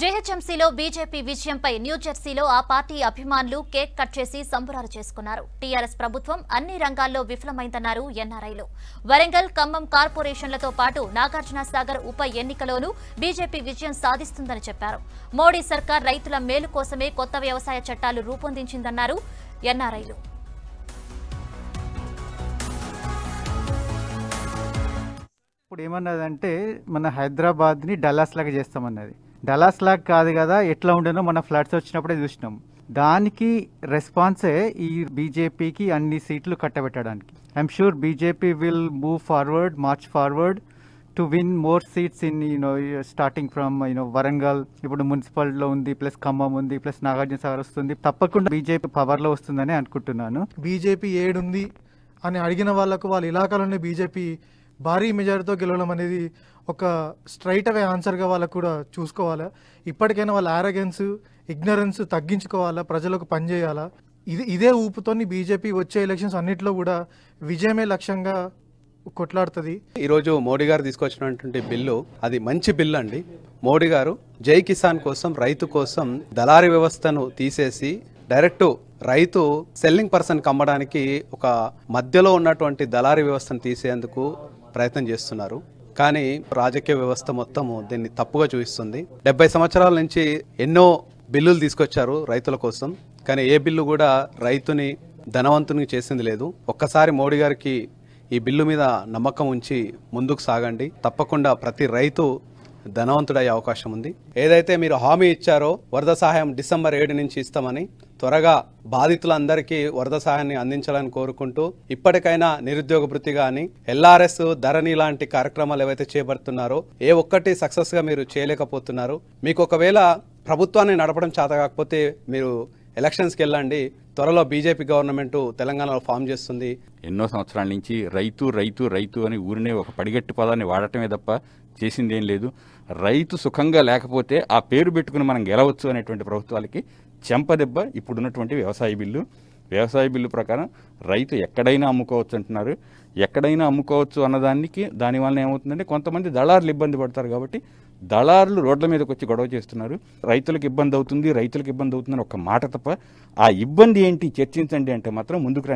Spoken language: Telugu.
జేహెచ్ఎంసీలో బీజేపీ విజయంపై న్యూజెర్సీలో ఆ పార్టీ అభిమానులు కేక్ కట్ చేసి సంబురాలు చేసుకున్నారు టీఆర్ఎస్ ప్రభుత్వం అన్ని రంగాల్లో విఫలమైందన్నారు ఎన్ఆర్ఐలు వరంగల్ ఖమ్మం కార్పొరేషన్లతో పాటు నాగార్జున సాగర్ ఉప ఎన్నికలోనూ బీజేపీ విజయం సాధిస్తుందని చెప్పారు మోడీ సర్కార్ రైతుల మేలు కోసమే కొత్త వ్యవసాయ చట్టాలు రూపొందించిందన్నారు ఎన్ఆర్ఐలు ఇప్పుడు ఏమన్నదంటే మన హైదరాబాద్ని డల్లాస్ లాగా చేస్తామన్నది డలాస్ లాగ్ కాదు కదా ఎట్లా ఉండేనో మన ఫ్లడ్స్ వచ్చినప్పుడే చూసినాం దానికి రెస్పాన్సే ఈ బీజేపీకి అన్ని సీట్లు కట్టబెట్టడానికి I'm sure BJP will move forward march forward to win more seats in you know starting from you know Warangal ఇప్పుడు మున్సిపాలిటీలో ఉంది ప్లస్ ఖమ్మం ఉంది ప్లస్ నాగార్జునసాగర్ వస్తుంది తప్పకుండా బీజేపీ పవర్లో వస్తుందని అనుకుంటున్నాను బీజేపీ ఏడుంది అని అడిగిన వాళ్ళకు వాళ్ళ ఇలాకాలోనే బీజేపీ భారీ మెజారిటీతో గెలవడం అనేది ఒక స్ట్రైట్ అవే ఆన్సర్గా వాళ్ళకు కూడా చూసుకోవాలా ఇప్పటికైనా వాళ్ళ ఆరగెన్స్ ఇగ్నరెన్స్ తగ్గించుకోవాలా ప్రజలకు పనిచేయాలా ఇది ఇదే ఊపుతోని బీజేపీ వచ్చే ఎలక్షన్స్ అన్నింటిలో కూడా విజయమే లక్ష్యంగా కొట్లాడుతుంది ఈరోజు మోడీ గారు తీసుకొచ్చినటువంటి బిల్లు అది మంచి బిల్లు అండి మోడీ గారు జై కిసాన్ కోసం రైతు కోసం దళారీ వ్యవస్థను తీసేసి డైరెక్ట్ రైతు సెల్లింగ్ పర్సన్ కమ్మడానికి ఒక మధ్యలో ఉన్నటువంటి దళారి వ్యవస్థను తీసేందుకు ప్రయత్నం చేస్తున్నారు కానీ రాజకీయ వ్యవస్థ మొత్తము దీన్ని తప్పుగా చూపిస్తుంది డెబ్బై సంవత్సరాల నుంచి ఎన్నో బిల్లులు తీసుకొచ్చారు రైతుల కోసం కానీ ఏ బిల్లు కూడా రైతుని ధనవంతుని చేసింది లేదు ఒక్కసారి మోడీ గారికి ఈ బిల్లు మీద నమ్మకం ఉంచి ముందుకు సాగండి తప్పకుండా ప్రతి రైతు ధనవంతుడయ్యే అవకాశం ఉంది ఏదైతే మీరు హామీ ఇచ్చారో వరద సహాయం డిసెంబర్ ఏడు నుంచి ఇస్తామని త్వరగా బాధితులందరికీ వరద సహాయాన్ని అందించాలని కోరుకుంటూ ఇప్పటికైనా నిరుద్యోగ వృత్తి కానీ ఎల్ఆర్ఎస్ ధరణి లాంటి కార్యక్రమాలు ఏవైతే చేపడుతున్నారో ఏ ఒక్కటి సక్సెస్గా మీరు చేయలేకపోతున్నారు మీకు ఒకవేళ ప్రభుత్వాన్ని నడపడం చేత కాకపోతే మీరు ఎలక్షన్స్కి వెళ్ళండి త్వరలో బీజేపీ గవర్నమెంట్ తెలంగాణలో ఫామ్ చేస్తుంది ఎన్నో సంవత్సరాల నుంచి రైతు రైతు రైతు అని ఊరినే ఒక పడిగట్టు పదాన్ని వాడటమే తప్ప చేసిందేం లేదు రైతు సుఖంగా లేకపోతే ఆ పేరు పెట్టుకుని మనం గెలవచ్చు అనేటువంటి ప్రభుత్వాలకి చెంపదెబ్బ ఇప్పుడున్నటువంటి వ్యవసాయ బిల్లు వ్యవసాయ బిల్లు ప్రకారం రైతు ఎక్కడైనా అమ్ముకోవచ్చు అంటున్నారు ఎక్కడైనా అమ్ముకోవచ్చు అన్నదానికి దానివల్ల ఏమవుతుందంటే కొంతమంది దళారులు ఇబ్బంది పడతారు కాబట్టి దళారులు రోడ్ల మీదకి వచ్చి గొడవ చేస్తున్నారు రైతులకు ఇబ్బంది అవుతుంది రైతులకు ఇబ్బంది అవుతుందని ఒక మాట తప్ప ఆ ఇబ్బంది ఏంటి చర్చించండి అంటే మాత్రం ముందుకు